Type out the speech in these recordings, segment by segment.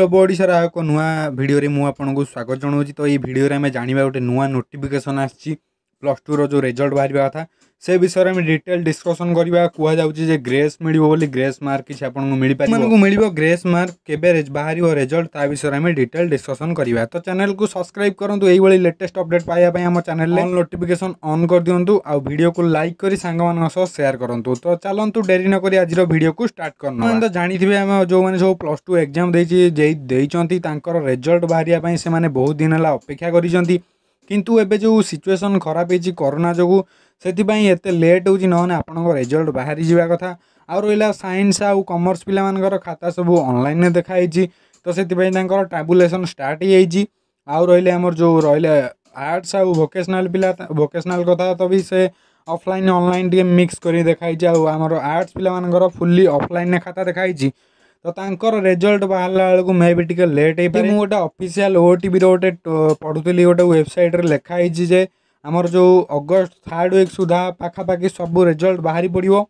club ଓଡ଼ିଶାର ଆଉ ଏକ ନୂଆ ଭିଡ଼ିଓରେ ମୁଁ ଆପଣଙ୍କୁ ସ୍ୱାଗତ ଜଣାଉଛି ତ ଏଇ ଭିଡ଼ିଓରେ ଆମେ ଜାଣିବା ଗୋଟେ ନୂଆ ନୋଟିଫିକେସନ୍ ଆସିଛି ପ୍ଲସ୍ ଟୁର ଯେଉଁ ରେଜଲ୍ଟ ବାହାରିବା କଥା ସେ ବିଷୟରେ ଆମେ ଡିଟେଲ୍ ଡିସ୍କସନ୍ କରିବା କୁହାଯାଉଛି ଯେ ଗ୍ରେସ୍ ମିଳିବ ବୋଲି ଗ୍ରେସ୍ ମାର୍କ କିଛି ଆପଣଙ୍କୁ ମିଳିପାରିବ ଆପଣଙ୍କୁ ମିଳିବ ଗ୍ରେସ୍ ମାର୍କ କେବେ ବାହାରିବ ରେଜଲ୍ଟ ତା ବିଷୟରେ ଆମେ ଡିଟେଲ୍ ଡିସ୍କସନ୍ କରିବା ତ ଚ୍ୟାନେଲକୁ ସବସ୍କ୍ରାଇବ୍ କରନ୍ତୁ ଏଇଭଳି ଲେଟେଷ୍ଟ ଅପଡ଼େଟ୍ ପାଇବା ପାଇଁ ଆମ ଚ୍ୟାନେଲରେ ନୋଟିଫିକେସନ୍ ଅନ୍ କରିଦିଅନ୍ତୁ ଆଉ ଭିଡ଼ିଓକୁ ଲାଇକ୍ କରି ସାଙ୍ଗମାନଙ୍କ ସହ ସେୟାର କରନ୍ତୁ ତ ଚାଲନ୍ତୁ ଡେରି ନ କରି ଆଜିର ଭିଡ଼ିଓକୁ ଷ୍ଟାର୍ଟ କରନ୍ତୁ ତ ଜାଣିଥିବେ ଆମେ ଯେଉଁମାନେ ସବୁ ପ୍ଲସ୍ ଟୁ ଏକ୍ଜାମ୍ ଦେଇଛି ଦେଇଛନ୍ତି ତାଙ୍କର ରେଜଲ୍ଟ ବାହାରିବା ପାଇଁ ସେମାନେ ବହୁତ ଦିନ ହେଲା ଅପେକ୍ଷା କରିଛନ୍ତି କିନ୍ତୁ ଏବେ ଯେଉଁ ସିଚୁଏସନ୍ ଖରାପ ହେଇଛି କରୋନା ଯୋଗୁଁ ସେଥିପାଇଁ ଏତେ ଲେଟ୍ ହେଉଛି ନହେଲେ ଆପଣଙ୍କ ରେଜଲ୍ଟ ବାହାରି ଯିବା କଥା ଆଉ ରହିଲା ସାଇନ୍ସ ଆଉ କମର୍ସ ପିଲାମାନଙ୍କର ଖାତା ସବୁ ଅନଲାଇନ୍ରେ ଦେଖାହେଇଛି ତ ସେଥିପାଇଁ ତାଙ୍କର ଟାବୁଲେସନ୍ ଷ୍ଟାର୍ଟ ହେଇଯାଇଛି ଆଉ ରହିଲେ ଆମର ଯେଉଁ ରହିଲେ ଆର୍ଟ୍ସ ଆଉ ଭୋକେସନାଲ୍ ପିଲା ଭୋକେସନାଲ୍ କଥା ତ ବି ସେ ଅଫଲାଇନ୍ ଅନଲାଇନ୍ ଟିକେ ମିକ୍ସ କରି ଦେଖାହେଇଛି ଆଉ ଆମର ଆର୍ଟ୍ସ ପିଲାମାନଙ୍କର ଫୁଲି ଅଫଲାଇନ୍ରେ ଖାତା ଦେଖାହେଇଛି ତ ତାଙ୍କର ରେଜଲ୍ଟ ବାହାରିଲା ବେଳକୁ ମେ ବି ଟିକେ ଲେଟ୍ ହେଇପାରେ ମୁଁ ଗୋଟେ ଅଫିସିଆଲ୍ ଓଟିଭିର ଗୋଟେ ପଢ଼ୁଥିଲି ଗୋଟେ ୱେବସାଇଟ୍ରେ ଲେଖା ହେଇଛି ଯେ ଆମର ଯେଉଁ ଅଗଷ୍ଟ ଥାର୍ଡ଼ ୱିକ୍ ସୁଦ୍ଧା ପାଖାପାଖି ସବୁ ରେଜଲ୍ଟ ବାହାରି ପଡ଼ିବ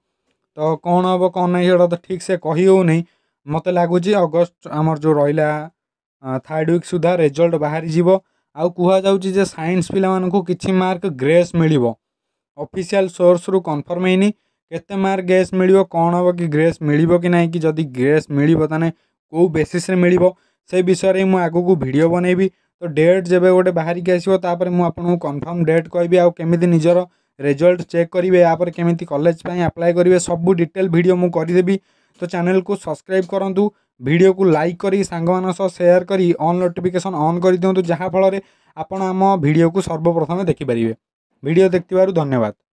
ତ କ'ଣ ହେବ କ'ଣ ନାହିଁ ସେଇଟା ତ ଠିକ୍ ସେ କହି ହେଉନାହିଁ ମୋତେ ଲାଗୁଛି ଅଗଷ୍ଟ ଆମର ଯେଉଁ ରହିଲା ଥାର୍ଡ଼ ୱିକ୍ ସୁଦ୍ଧା ରେଜଲ୍ଟ ବାହାରିଯିବ ଆଉ କୁହାଯାଉଛି ଯେ ସାଇନ୍ସ ପିଲାମାନଙ୍କୁ କିଛି ମାର୍କ ଗ୍ରେସ୍ ମିଳିବ ଅଫିସିଆଲ୍ ସୋର୍ସରୁ କନଫର୍ମ ହେଇନି କେତେ ମାର୍କ ଗ୍ରେସ୍ ମିଳିବ କ'ଣ ହେବ କି ଗ୍ରେସ୍ ମିଳିବ କି ନାହିଁ କି ଯଦି ଗ୍ରେସ୍ ମିଳିବ ତାହେଲେ କେଉଁ ବେସିସ୍ରେ ମିଳିବ ସେ ବିଷୟରେ ମୁଁ ଆଗକୁ ଭିଡ଼ିଓ ବନେଇବି ତ ଡେଟ୍ ଯେବେ ଗୋଟେ ବାହାରିକି ଆସିବ ତାପରେ ମୁଁ ଆପଣଙ୍କୁ କନଫର୍ମ ଡେଟ୍ କହିବି ଆଉ କେମିତି ନିଜର ରେଜଲ୍ଟ ଚେକ୍ କରିବେ ଏହାପରେ କେମିତି କଲେଜ ପାଇଁ ଆପ୍ଲାଏ କରିବେ ସବୁ ଡିଟେଲ୍ ଭିଡ଼ିଓ ମୁଁ କରିଦେବି ତ ଚ୍ୟାନେଲକୁ ସବସ୍କ୍ରାଇବ୍ କରନ୍ତୁ ଭିଡ଼ିଓକୁ ଲାଇକ୍ କରି ସାଙ୍ଗମାନଙ୍କ ସହ ସେୟାର କରି ଅନ୍ ନୋଟିଫିକେସନ୍ ଅନ୍ କରିଦିଅନ୍ତୁ ଯାହାଫଳରେ ଆପଣ ଆମ ଭିଡ଼ିଓକୁ ସର୍ବପ୍ରଥମେ ଦେଖିପାରିବେ ଭିଡ଼ିଓ ଦେଖିଥିବାରୁ ଧନ୍ୟବାଦ